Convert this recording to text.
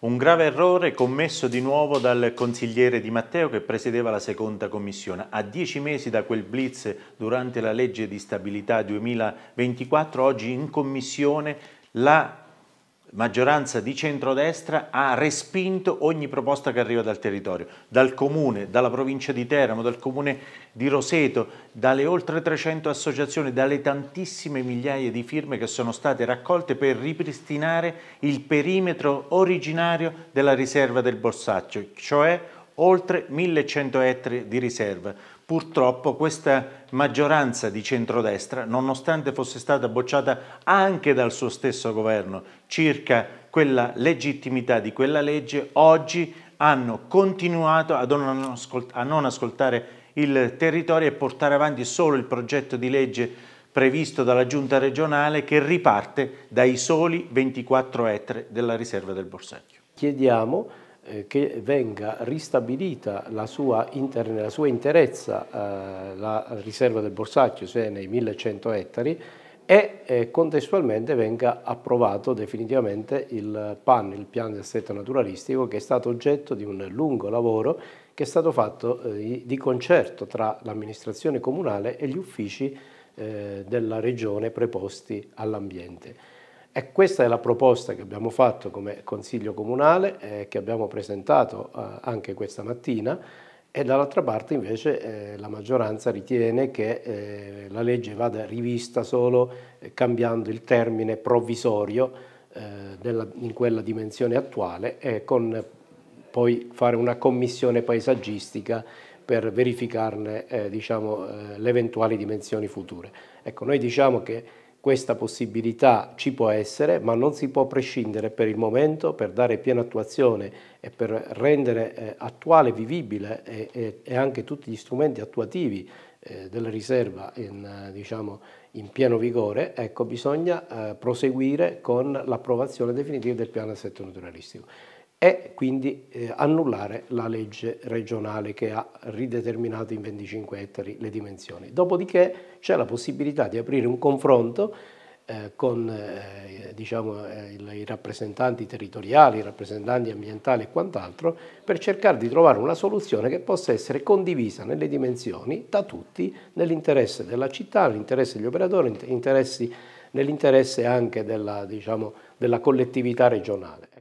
Un grave errore commesso di nuovo dal consigliere Di Matteo che presiedeva la seconda commissione. A dieci mesi da quel blitz durante la legge di stabilità 2024, oggi in commissione la maggioranza di centrodestra ha respinto ogni proposta che arriva dal territorio, dal comune, dalla provincia di Teramo, dal comune di Roseto, dalle oltre 300 associazioni, dalle tantissime migliaia di firme che sono state raccolte per ripristinare il perimetro originario della riserva del Borsaccio, cioè oltre 1100 ettari di riserva. Purtroppo questa maggioranza di centrodestra, nonostante fosse stata bocciata anche dal suo stesso governo circa quella legittimità di quella legge, oggi hanno continuato a non ascoltare il territorio e portare avanti solo il progetto di legge previsto dalla giunta regionale che riparte dai soli 24 ettari della riserva del Borsacchio. Chiediamo eh, che venga ristabilita la sua, nella sua interezza eh, la riserva del Borsacchio, cioè nei 1100 ettari, e eh, contestualmente venga approvato definitivamente il PAN, il piano di assetto naturalistico, che è stato oggetto di un lungo lavoro che è stato fatto di concerto tra l'amministrazione comunale e gli uffici della regione preposti all'ambiente. E questa è la proposta che abbiamo fatto come Consiglio Comunale, eh, che abbiamo presentato eh, anche questa mattina, e dall'altra parte invece eh, la maggioranza ritiene che eh, la legge vada rivista solo eh, cambiando il termine provvisorio eh, della, in quella dimensione attuale e con poi fare una commissione paesaggistica per verificarne diciamo, le eventuali dimensioni future. Ecco, noi diciamo che questa possibilità ci può essere, ma non si può prescindere per il momento per dare piena attuazione e per rendere eh, attuale, vivibile e, e, e, anche tutti gli strumenti attuativi eh, della riserva in, eh, diciamo, in pieno vigore, ecco, bisogna eh, proseguire con l'approvazione definitiva del piano assetto naturalistico e quindi eh, annullare la legge regionale che ha rideterminato in 25 ettari le dimensioni. Dopodiché c'è la possibilità di aprire un confronto eh, con eh, diciamo, eh, i rappresentanti territoriali, i rappresentanti ambientali e quant'altro per cercare di trovare una soluzione che possa essere condivisa nelle dimensioni da tutti nell'interesse della città, nell'interesse degli operatori, nell'interesse anche della, diciamo, della collettività regionale.